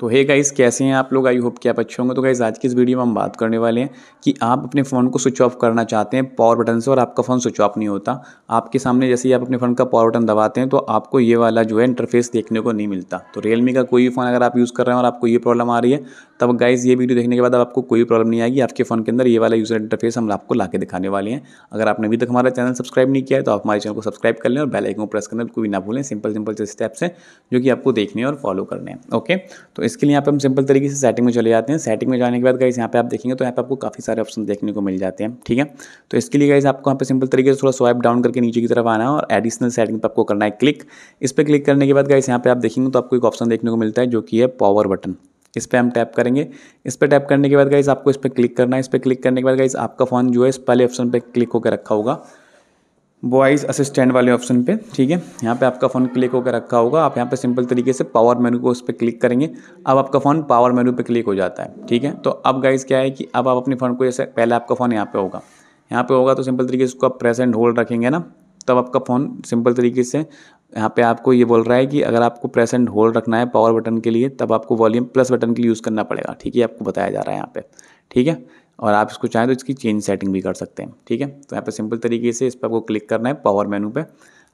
तो hey guys कैसे हैं आप लोग आई होप कि आप अच्छे होंगे तो गाइस आज की इस वीडियो में हम बात करने वाले हैं कि आप अपने फ़ोन को स्विच ऑफ करना चाहते हैं पावर बटन से और आपका फ़ोन स्विच ऑफ नहीं होता आपके सामने जैसे ही आप अपने फ़ोन का पावर बटन दबाते हैं तो आपको ये वाला जो है इंटरफेस देखने को नहीं मिलता तो रियलमी का कोई भी फ़ोन अगर आप यूज़ कर रहे हैं और आपको ये प्रॉब्लम आ रही है तब गाइज़ ये वीडियो देखने के बाद आपको कोई प्रॉब्लम नहीं आएगी आपके फ़ोन के अंदर ये वाला यूज़र इंटरफेस हम आपको ला दिखाने वाले हैं अगर आपने अभी तक हमारा चैनल सब्सक्राइब नहीं किया है तो आप हमारे चैनल को सब्सक्राइब कर लें और बेलाइकन को प्रेस करने को भी ना भूलें सिंपल सिंपल से स्टेप्स हैं जो कि आपको देखने और फॉलो करने हैं ओके तो इसके लिए यहाँ पे हम सिंपल तरीके से सेटिंग में चले जाते हैं सेटिंग में जाने के बाद गाइस यहाँ पे आप देखेंगे तो यहाँ पे आपको काफ़ी सारे ऑप्शन देखने को मिल जाते हैं ठीक है तो इसके लिए गाइस आपको यहाँ पे सिंपल तरीके से थोड़ा स्वाइप डाउन करके नीचे की तरफ आना है और एडिशनल सेटिंग पर आपको करना है क्लिक इस पर क्लिक करने के बाद गाइस यहाँ पे आप देखेंगे तो आपको एक ऑप्शन देखने को मिलता है जो कि है पावर बटन इस पर हम टैप करेंगे इस पर टैप करने के बाद गाइस आपको इस पर क्लिक करना है इस पर क्लिक करने के बाद गाइस आपका फ़ोन जो है इस पहले ऑप्शन पर क्लिक होकर रखा होगा वॉइस असिस्टेंट वाले ऑप्शन पे ठीक है यहाँ पे आपका फ़ोन क्लिक होकर रखा होगा आप यहाँ पे सिंपल तरीके से पावर मेनू को उस पर क्लिक करेंगे अब आपका फ़ोन पावर मेनू पे क्लिक हो जाता है ठीक है तो अब गाइज क्या है कि अब आप अपने फ़ोन को जैसे पहले आपका फ़ोन यहाँ पे होगा यहाँ पे होगा तो सिंपल तरीके से उसको आप प्रेस एंड होल्ड रखेंगे ना तब आपका फ़ोन सिंपल तरीके से यहाँ पे आपको ये बोल रहा है कि अगर आपको प्रेस एंड होल्ड रखना है पावर बटन के लिए तब आपको वॉल्यूम प्लस बटन के लिए यूज़ करना पड़ेगा ठीक है आपको बताया जा रहा है यहाँ पे ठीक है और आप इसको चाहें तो इसकी चेंज सेटिंग भी कर सकते हैं ठीक है तो यहाँ पर सिंपल तरीके से इस पर आपको क्लिक करना है पावर मेनू पर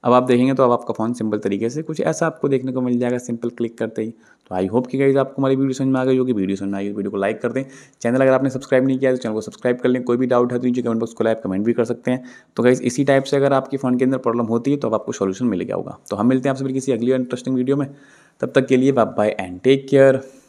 अब आप देखेंगे तो अब आपका फ़ोन सिंपल तरीके से कुछ ऐसा आपको देखने को मिल जाएगा सिंपल क्लिक करते ही तो आई होप कि गाइज आपको हमारी वीडियो समझ में आ गई होगी वीडियो समझ में आई वीडियो तो को लाइक कर दें चैनल अगर आपने सब्सक्राइब नहीं किया तो चैनल को सब्सक्राइब कर लें कोई भी डाउट है तो नीचे कमेंट बॉक्स को लाइव कमेंट भी कर सकते हैं तो गाइज इसी टाइप से अगर आपके फ़ोन के अंदर प्रॉब्लम होती है तो अब आपको सोल्यूशन मिल गया होगा तो हम मिलते हैं आपसे किसी अगली इंटरेस्टिंग वीडियो में तब तक के लिए बाय एंड टेक केयर